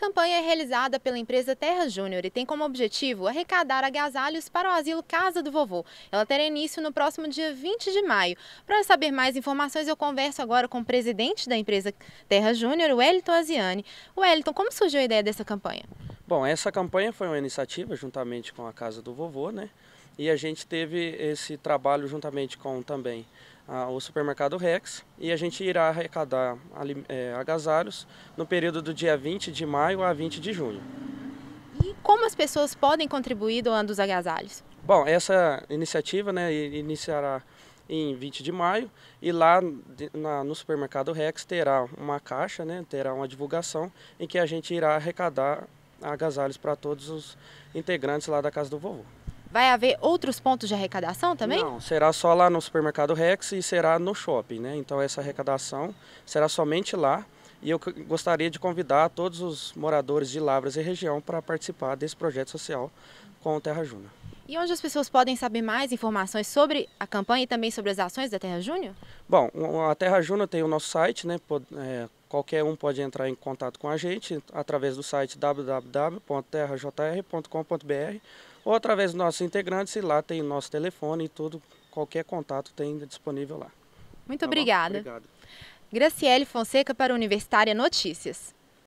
campanha é realizada pela empresa Terra Júnior e tem como objetivo arrecadar agasalhos para o asilo Casa do Vovô. Ela terá início no próximo dia 20 de maio. Para saber mais informações, eu converso agora com o presidente da empresa Terra Júnior, Wellington Aziani. Wellington, como surgiu a ideia dessa campanha? Bom, essa campanha foi uma iniciativa juntamente com a Casa do Vovô, né? E a gente teve esse trabalho juntamente com também a, o supermercado Rex e a gente irá arrecadar é, agasalhos no período do dia 20 de maio a 20 de junho. E como as pessoas podem contribuir doando os agasalhos? Bom, essa iniciativa né, iniciará em 20 de maio e lá na, no supermercado Rex terá uma caixa, né, terá uma divulgação em que a gente irá arrecadar agasalhos para todos os integrantes lá da casa do vovô. Vai haver outros pontos de arrecadação também? Não, será só lá no supermercado Rex e será no shopping, né? Então essa arrecadação será somente lá. E eu gostaria de convidar todos os moradores de Lavras e região para participar desse projeto social com o Terra Júnior. E onde as pessoas podem saber mais informações sobre a campanha e também sobre as ações da Terra Júnior? Bom, a Terra Júnior tem o nosso site, né? É, Qualquer um pode entrar em contato com a gente através do site www.terrajr.com.br ou através dos nossos integrantes e lá tem o nosso telefone e tudo, qualquer contato tem disponível lá. Muito tá obrigada. Obrigado. Graciele Fonseca para Universitária Notícias.